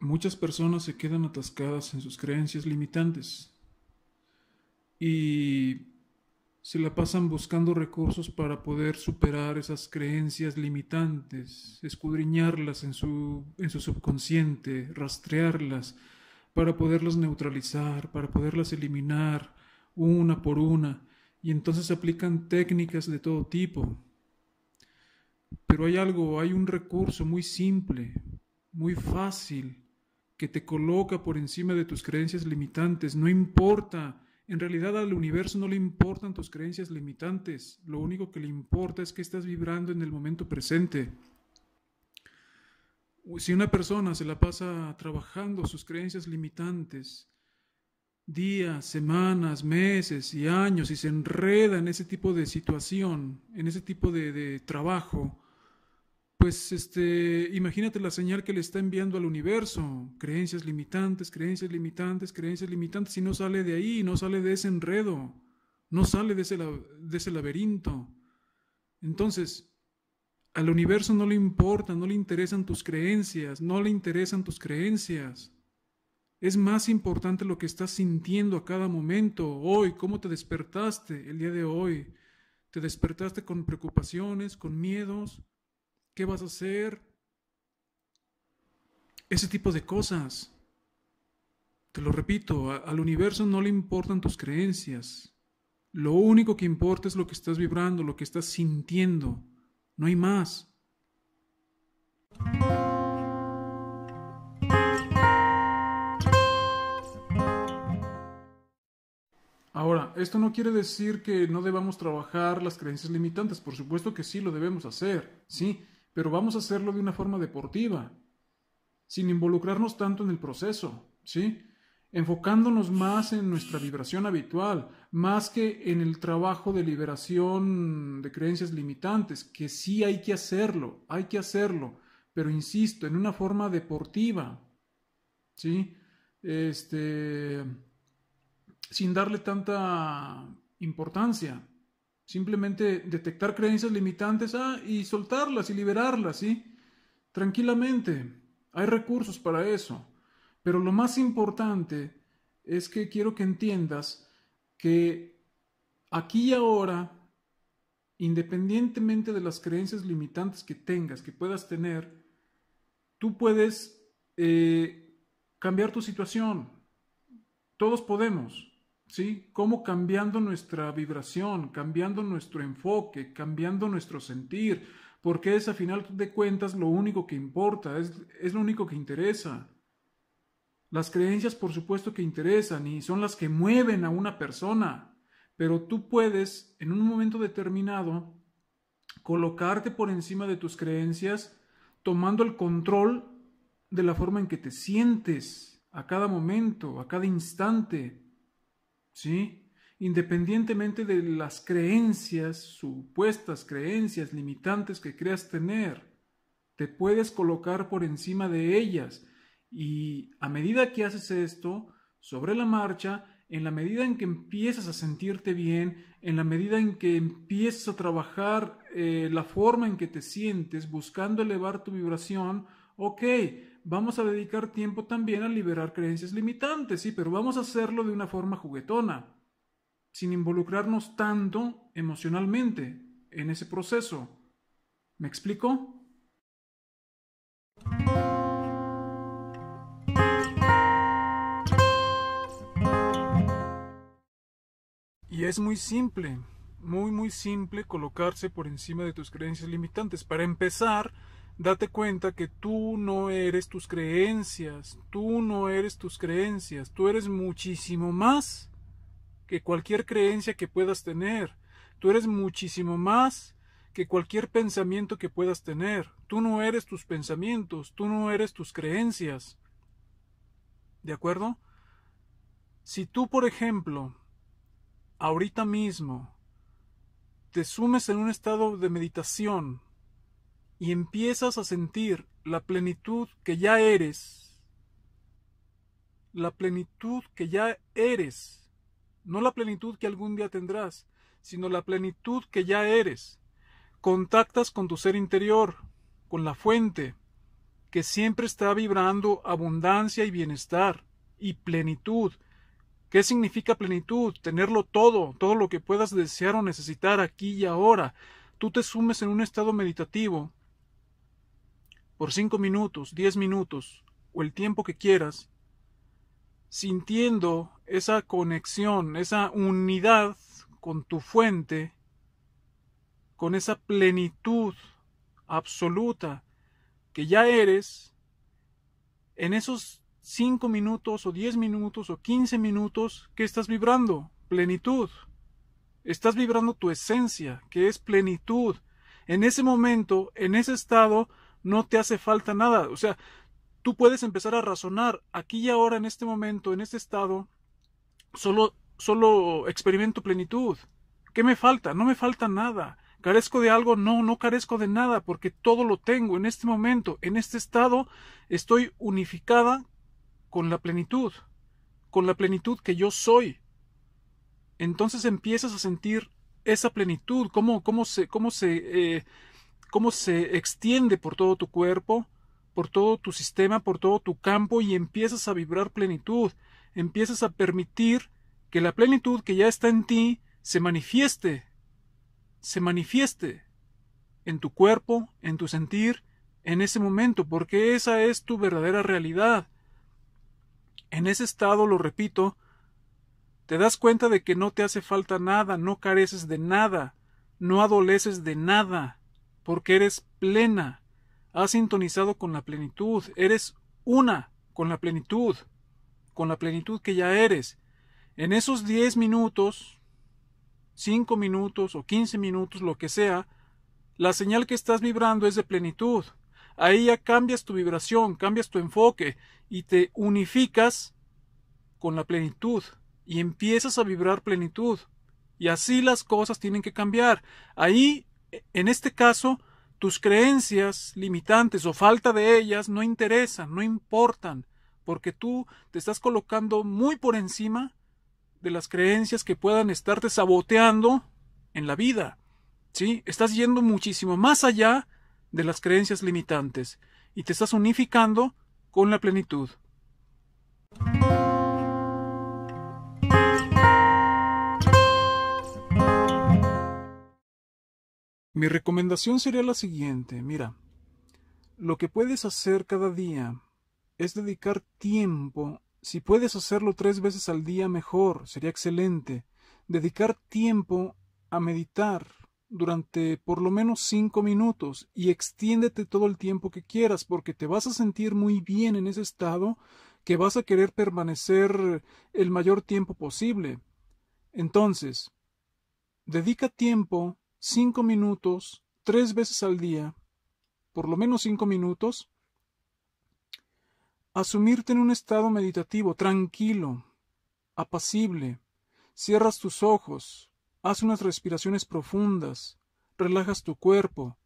Muchas personas se quedan atascadas en sus creencias limitantes y se la pasan buscando recursos para poder superar esas creencias limitantes, escudriñarlas en su, en su subconsciente, rastrearlas para poderlas neutralizar, para poderlas eliminar una por una, y entonces aplican técnicas de todo tipo. Pero hay algo, hay un recurso muy simple, muy fácil, que te coloca por encima de tus creencias limitantes. No importa. En realidad al universo no le importan tus creencias limitantes. Lo único que le importa es que estás vibrando en el momento presente. Si una persona se la pasa trabajando sus creencias limitantes días, semanas, meses y años y se enreda en ese tipo de situación, en ese tipo de, trabajo, pues este, imagínate la señal que le está enviando al universo, creencias limitantes, creencias limitantes, creencias limitantes, y no sale de ahí, no sale de ese enredo, no sale de ese, de ese laberinto. Entonces, al universo no le importa, no le interesan tus creencias, no le interesan tus creencias. Es más importante lo que estás sintiendo a cada momento, hoy, cómo te despertaste el día de hoy. Te despertaste con preocupaciones, con miedos, ¿Qué vas a hacer? Ese tipo de cosas. Te lo repito, al universo no le importan tus creencias. Lo único que importa es lo que estás vibrando, lo que estás sintiendo. No hay más. Ahora, esto no quiere decir que no debamos trabajar las creencias limitantes, por supuesto que sí lo debemos hacer, ¿sí? pero vamos a hacerlo de una forma deportiva, sin involucrarnos tanto en el proceso, ¿sí? Enfocándonos más en nuestra vibración habitual, más que en el trabajo de liberación de creencias limitantes, que sí hay que hacerlo, hay que hacerlo, pero insisto, en una forma deportiva, ¿sí? Este, sin darle tanta importancia, Simplemente detectar creencias limitantes ah, y soltarlas y liberarlas, ¿sí? Tranquilamente. Hay recursos para eso. Pero lo más importante es que quiero que entiendas que aquí y ahora, independientemente de las creencias limitantes que tengas, que puedas tener, tú puedes eh, cambiar tu situación. Todos podemos. ¿sí? Cómo cambiando nuestra vibración, cambiando nuestro enfoque, cambiando nuestro sentir, porque es a final de cuentas lo único que importa, es lo único que interesa. Las creencias por supuesto que interesan y son las que mueven a una persona, pero tú puedes en un momento determinado colocarte por encima de tus creencias tomando el control de la forma en que te sientes a cada momento, a cada instante, ¿sí? Independientemente de las creencias, supuestas creencias limitantes que creas tener, te puedes colocar por encima de ellas y a medida que haces esto, sobre la marcha, en la medida en que empiezas a sentirte bien, en la medida en que empiezas a trabajar eh, la forma en que te sientes, buscando elevar tu vibración, ok, vamos a dedicar tiempo también a liberar creencias limitantes, sí, pero vamos a hacerlo de una forma juguetona, sin involucrarnos tanto emocionalmente en ese proceso. ¿Me explico? Y es muy simple, muy muy simple colocarse por encima de tus creencias limitantes. Para empezar, date cuenta que tú no eres tus creencias, tú no eres tus creencias, tú eres muchísimo más que cualquier creencia que puedas tener, tú eres muchísimo más que cualquier pensamiento que puedas tener, tú no eres tus pensamientos, tú no eres tus creencias. ¿De acuerdo? Si tú, por ejemplo, ahorita mismo te sumes en un estado de meditación, y empiezas a sentir la plenitud que ya eres, la plenitud que ya eres, no la plenitud que algún día tendrás, sino la plenitud que ya eres. Contactas con tu ser interior, con la fuente, que siempre está vibrando abundancia y bienestar y plenitud. ¿Qué significa plenitud? Tenerlo todo, todo lo que puedas desear o necesitar aquí y ahora. Tú te sumes en un estado meditativo por cinco minutos, diez minutos, o el tiempo que quieras, sintiendo esa conexión, esa unidad con tu fuente, con esa plenitud absoluta que ya eres, en esos cinco minutos o diez minutos o quince minutos que estás vibrando, plenitud. Estás vibrando tu esencia, que es plenitud. En ese momento, en ese estado, no te hace falta nada. O sea, tú puedes empezar a razonar aquí y ahora, en este momento, en este estado, solo, solo experimento plenitud. ¿Qué me falta? No me falta nada. ¿Carezco de algo? No, no carezco de nada, porque todo lo tengo en este momento, en este estado, estoy unificada con la plenitud, con la plenitud que yo soy. Entonces empiezas a sentir esa plenitud, cómo, cómo se, cómo se eh, cómo se extiende por todo tu cuerpo, por todo tu sistema, por todo tu campo y empiezas a vibrar plenitud, empiezas a permitir que la plenitud que ya está en ti se manifieste, se manifieste en tu cuerpo, en tu sentir, en ese momento, porque esa es tu verdadera realidad. En ese estado, lo repito, te das cuenta de que no te hace falta nada, no careces de nada, no adoleces de nada, porque eres plena, has sintonizado con la plenitud, eres una con la plenitud, con la plenitud que ya eres. En esos 10 minutos, 5 minutos o 15 minutos, lo que sea, la señal que estás vibrando es de plenitud. Ahí ya cambias tu vibración, cambias tu enfoque y te unificas con la plenitud y empiezas a vibrar plenitud. Y así las cosas tienen que cambiar. Ahí en este caso, tus creencias limitantes o falta de ellas no interesan, no importan, porque tú te estás colocando muy por encima de las creencias que puedan estarte saboteando en la vida. ¿Sí? Estás yendo muchísimo más allá de las creencias limitantes y te estás unificando con la plenitud. Mi recomendación sería la siguiente, mira, lo que puedes hacer cada día es dedicar tiempo, si puedes hacerlo tres veces al día mejor, sería excelente, dedicar tiempo a meditar durante por lo menos cinco minutos y extiéndete todo el tiempo que quieras porque te vas a sentir muy bien en ese estado que vas a querer permanecer el mayor tiempo posible. Entonces, dedica tiempo cinco minutos, tres veces al día, por lo menos cinco minutos, asumirte en un estado meditativo, tranquilo, apacible. Cierras tus ojos, haz unas respiraciones profundas, relajas tu cuerpo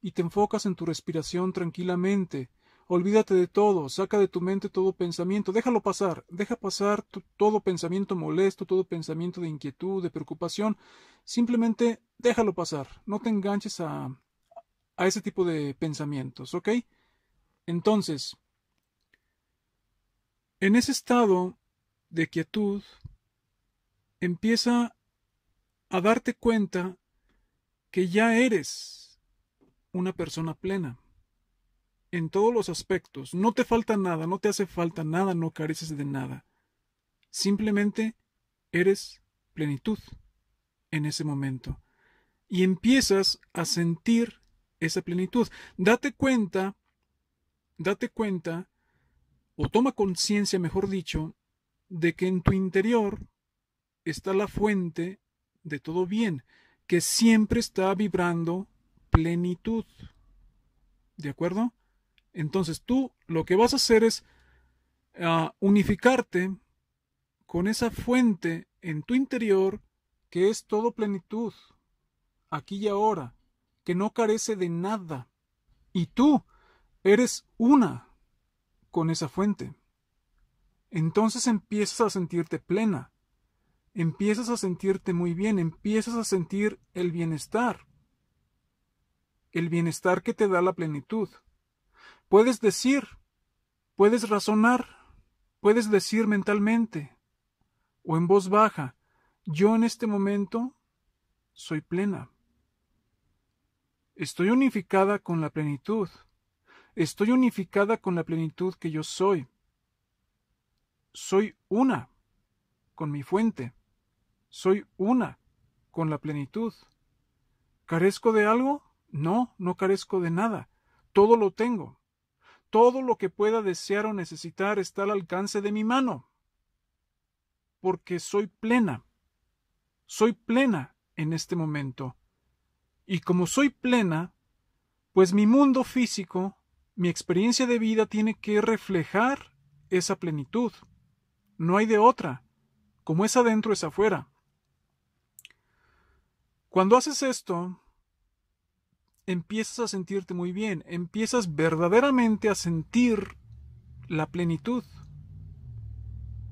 y te enfocas en tu respiración tranquilamente, Olvídate de todo, saca de tu mente todo pensamiento, déjalo pasar, deja pasar todo pensamiento molesto, todo pensamiento de inquietud, de preocupación, simplemente déjalo pasar, no te enganches a, a ese tipo de pensamientos, ¿ok? Entonces, en ese estado de quietud, empieza a darte cuenta que ya eres una persona plena en todos los aspectos. No te falta nada, no te hace falta nada, no careces de nada. Simplemente eres plenitud en ese momento. Y empiezas a sentir esa plenitud. Date cuenta, date cuenta, o toma conciencia, mejor dicho, de que en tu interior está la fuente de todo bien, que siempre está vibrando plenitud. ¿De acuerdo? Entonces tú lo que vas a hacer es ah, unificarte con esa fuente en tu interior que es todo plenitud, aquí y ahora, que no carece de nada. Y tú eres una con esa fuente. Entonces empiezas a sentirte plena, empiezas a sentirte muy bien, empiezas a sentir el bienestar, el bienestar que te da la plenitud. Puedes decir, puedes razonar, puedes decir mentalmente o en voz baja, yo en este momento soy plena. Estoy unificada con la plenitud. Estoy unificada con la plenitud que yo soy. Soy una con mi fuente. Soy una con la plenitud. ¿Carezco de algo? No, no carezco de nada. Todo lo tengo todo lo que pueda desear o necesitar está al alcance de mi mano. Porque soy plena. Soy plena en este momento. Y como soy plena, pues mi mundo físico, mi experiencia de vida tiene que reflejar esa plenitud. No hay de otra. Como es adentro es afuera. Cuando haces esto, empiezas a sentirte muy bien, empiezas verdaderamente a sentir la plenitud.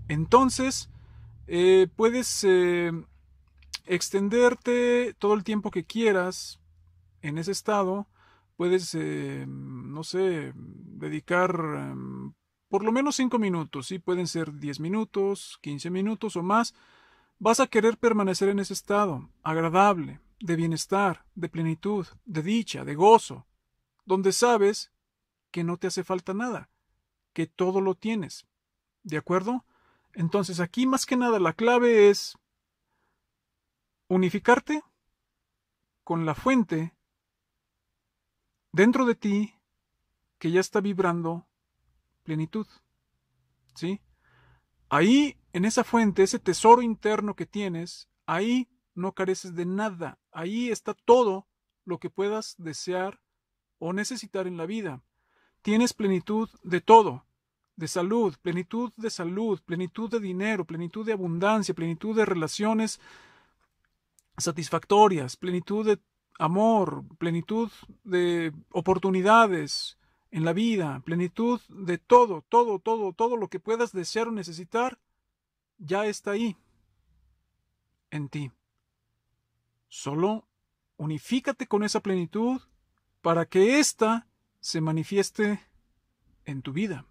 Entonces, eh, puedes eh, extenderte todo el tiempo que quieras en ese estado, puedes, eh, no sé, dedicar em, por lo menos 5 minutos, ¿sí? pueden ser 10 minutos, 15 minutos o más, vas a querer permanecer en ese estado agradable de bienestar, de plenitud, de dicha, de gozo, donde sabes que no te hace falta nada, que todo lo tienes. ¿De acuerdo? Entonces aquí más que nada la clave es unificarte con la fuente dentro de ti que ya está vibrando plenitud. ¿Sí? Ahí, en esa fuente, ese tesoro interno que tienes, ahí no careces de nada. Ahí está todo lo que puedas desear o necesitar en la vida. Tienes plenitud de todo, de salud, plenitud de salud, plenitud de dinero, plenitud de abundancia, plenitud de relaciones satisfactorias, plenitud de amor, plenitud de oportunidades en la vida, plenitud de todo, todo, todo, todo lo que puedas desear o necesitar, ya está ahí, en ti. Solo unifícate con esa plenitud para que ésta se manifieste en tu vida.